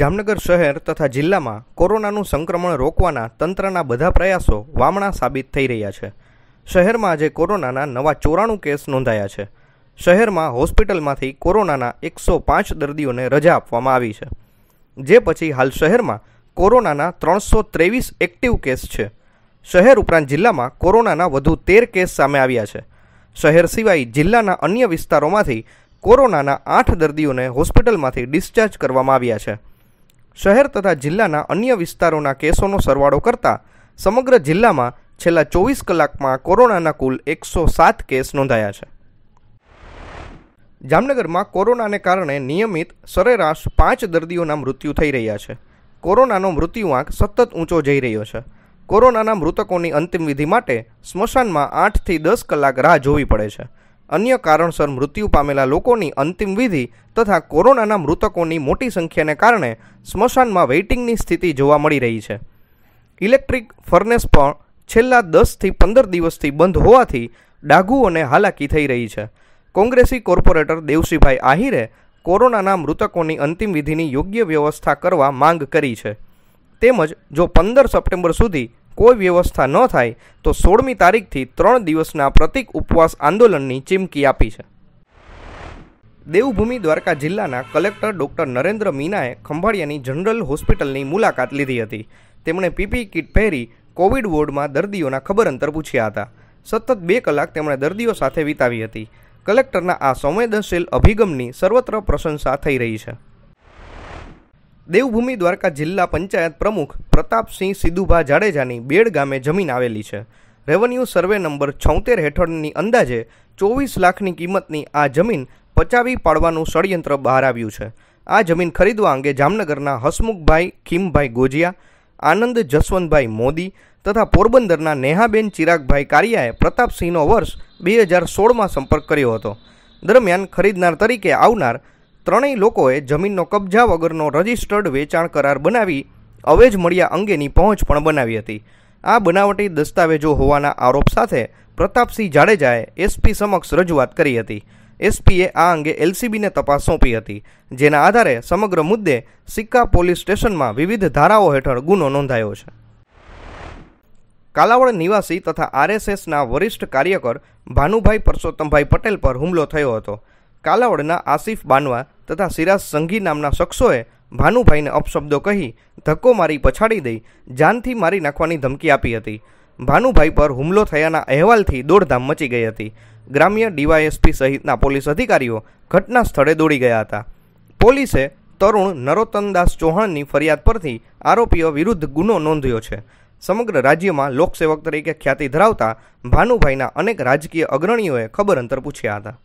જામનગર શહેર તથા જિલ્લામાં કોરોનાનું સંક્રમણ રોકવાના તંત્રના બધા પ્રયાસો વામણા સાબિત થઈ રહ્યા છે શહેરમાં આજે કોરોનાના નવા ચોરાણું કેસ નોંધાયા છે શહેરમાં હોસ્પિટલમાંથી કોરોનાના એકસો પાંચ દર્દીઓને રજા આપવામાં આવી છે જે પછી હાલ શહેરમાં કોરોનાના ત્રણસો ત્રેવીસ એક્ટિવ કેસ છે શહેર ઉપરાંત જિલ્લામાં કોરોનાના વધુ તેર કેસ સામે આવ્યા છે શહેર સિવાય જિલ્લાના અન્ય વિસ્તારોમાંથી કોરોનાના આઠ દર્દીઓને હોસ્પિટલમાંથી ડિસ્ચાર્જ કરવામાં આવ્યા છે શહેર તથા જિલ્લાના અન્ય વિસ્તારોના કેસોનો સરવાળો કરતા સમગ્ર જિલ્લામાં છેલ્લા ચોવીસ કલાકમાં કોરોનાના કુલ એકસો સાત કેસ નોંધાયા છે જામનગરમાં કોરોનાને કારણે નિયમિત સરેરાશ પાંચ દર્દીઓના મૃત્યુ થઈ રહ્યા છે કોરોનાનો મૃત્યુઆંક સતત ઊંચો જઈ રહ્યો છે કોરોનાના મૃતકોની અંતિમ વિધિ માટે સ્મશાનમાં આઠથી દસ કલાક રાહ જોવી પડે છે અન્ય કારણસર મૃત્યુ પામેલા લોકોની અંતિમ વિધિ તથા કોરોનાના મૃતકોની મોટી સંખ્યાને કારણે સ્મશાનમાં વેઇટિંગની સ્થિતિ જોવા મળી રહી છે ઇલેક્ટ્રિક ફર્નેસ પણ છેલ્લા દસથી પંદર દિવસથી બંધ હોવાથી ડાઘુ અને હાલાકી થઈ રહી છે કોંગ્રેસી કોર્પોરેટર દેવસીભાઈ આહિરે કોરોનાના મૃતકોની અંતિમ વિધિની યોગ્ય વ્યવસ્થા કરવા માંગ કરી છે તેમજ જો પંદર સપ્ટેમ્બર સુધી કોઈ વ્યવસ્થા ન થાય તો સોળમી તારીખથી ત્રણ દિવસના પ્રતિક ઉપવાસ આંદોલનની ચીમકી આપી છે દેવભૂમિ દ્વારકા જિલ્લાના કલેક્ટર ડૉક્ટર નરેન્દ્ર મીનાએ ખંભાળિયાની જનરલ હોસ્પિટલની મુલાકાત લીધી હતી તેમણે પીપી કિટ પહેરી કોવિડ વોર્ડમાં દર્દીઓના ખબર અંતર પૂછ્યા હતા સતત બે કલાક તેમણે દર્દીઓ સાથે વિતાવી હતી કલેક્ટરના આ સંવેદનશીલ અભિગમની સર્વત્ર પ્રશંસા થઈ રહી છે દેવભૂમિ દ્વારકા જિલ્લા પંચાયત પ્રમુખ પ્રતાપસિંહ સિદ્ધુભા જાડેજાની બેડ ગામે જમીન આવેલી છે રેવન્યુ સર્વે નંબર છોતેર હેઠળની અંદાજે ચોવીસ લાખની કિંમતની આ જમીન પચાવી પાડવાનું ષડયંત્ર બહાર આવ્યું છે આ જમીન ખરીદવા અંગે જામનગરના હસમુખભાઈ ખીમભાઈ ગોજિયા આનંદ જસવંતભાઈ મોદી તથા પોરબંદરના નેહાબેન ચિરાગભાઈ કારિયાએ પ્રતાપસિંહનો વર્ષ બે હજાર સોળમાં સંપર્ક કર્યો હતો દરમિયાન ખરીદનાર તરીકે આવનાર ત્રણેય લોકોએ જમીનનો કબજા વગરનો રજિસ્ટર્ડ વેચાણ કરાર બનાવી અવેજ મળ્યા અંગેની પહોંચ પણ બનાવી હતી આ બનાવટી દસ્તાવેજો હોવાના આરોપ સાથે પ્રતાપસિંહ જાડેજાએ એસપી સમક્ષ રજૂઆત કરી હતી એસપીએ આ અંગે એલસીબીને તપાસ સોંપી હતી જેના આધારે સમગ્ર મુદ્દે સિક્કા પોલીસ સ્ટેશનમાં વિવિધ ધારાઓ હેઠળ ગુનો નોંધાયો છે કાલાવડ નિવાસી તથા આરએસએસના વરિષ્ઠ કાર્યકર ભાનુભાઈ પરસોત્તમભાઈ પટેલ પર હુમલો થયો હતો કાલાવડના આસિફ બાનવા તથા સિરાજ સંઘી નામના શખ્સોએ ભાનુભાઈને અપશબ્દો કહી ધક્કો મારી પછાડી દઈ જાનથી મારી નાખવાની ધમકી આપી હતી ભાનુભાઈ પર હુમલો થયાના અહેવાલથી દોડધામ મચી ગઈ હતી ગ્રામ્ય ડીવાયએસપી સહિતના પોલીસ અધિકારીઓ ઘટના સ્થળે દોડી ગયા હતા પોલીસે તરુણ નરોત્તમદાસ ચૌહાણની ફરિયાદ પરથી આરોપીઓ વિરુદ્ધ ગુનો નોંધ્યો છે સમગ્ર રાજ્યમાં લોકસેવક તરીકે ખ્યાતિ ધરાવતા ભાનુભાઈના અનેક રાજકીય અગ્રણીઓએ ખબર અંતર પૂછ્યા હતા